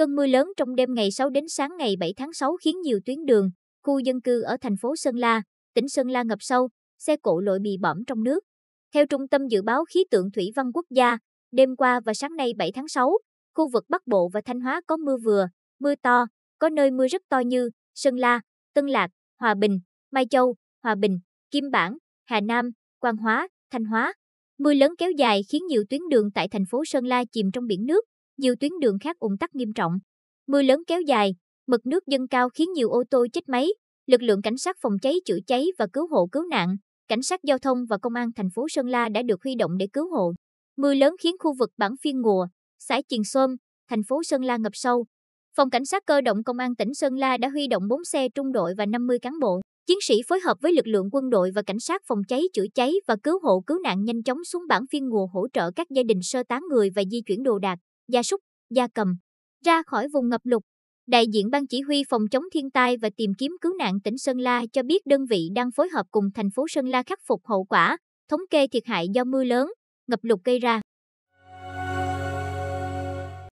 Cơn mưa lớn trong đêm ngày 6 đến sáng ngày 7 tháng 6 khiến nhiều tuyến đường, khu dân cư ở thành phố Sơn La, tỉnh Sơn La ngập sâu, xe cộ lội bị bõm trong nước. Theo Trung tâm Dự báo Khí tượng Thủy văn Quốc gia, đêm qua và sáng nay 7 tháng 6, khu vực Bắc Bộ và Thanh Hóa có mưa vừa, mưa to, có nơi mưa rất to như Sơn La, Tân Lạc, Hòa Bình, Mai Châu, Hòa Bình, Kim Bảng, Hà Nam, Quang Hóa, Thanh Hóa. Mưa lớn kéo dài khiến nhiều tuyến đường tại thành phố Sơn La chìm trong biển nước, nhiều tuyến đường khác ủng tắc nghiêm trọng. Mưa lớn kéo dài, mực nước dâng cao khiến nhiều ô tô chết máy, lực lượng cảnh sát phòng cháy chữa cháy và cứu hộ cứu nạn, cảnh sát giao thông và công an thành phố Sơn La đã được huy động để cứu hộ. Mưa lớn khiến khu vực bản phiên ngùa, xã Chiền Xôm, thành phố Sơn La ngập sâu. Phòng cảnh sát cơ động công an tỉnh Sơn La đã huy động 4 xe trung đội và 50 cán bộ, chiến sĩ phối hợp với lực lượng quân đội và cảnh sát phòng cháy chữa cháy và cứu hộ cứu nạn nhanh chóng xuống bản phiên ngùa hỗ trợ các gia đình sơ tán người và di chuyển đồ đạc gia súc, gia cầm ra khỏi vùng ngập lụt. Đại diện Ban Chỉ huy Phòng chống thiên tai và tìm kiếm cứu nạn tỉnh Sơn La cho biết đơn vị đang phối hợp cùng thành phố Sơn La khắc phục hậu quả, thống kê thiệt hại do mưa lớn, ngập lụt gây ra.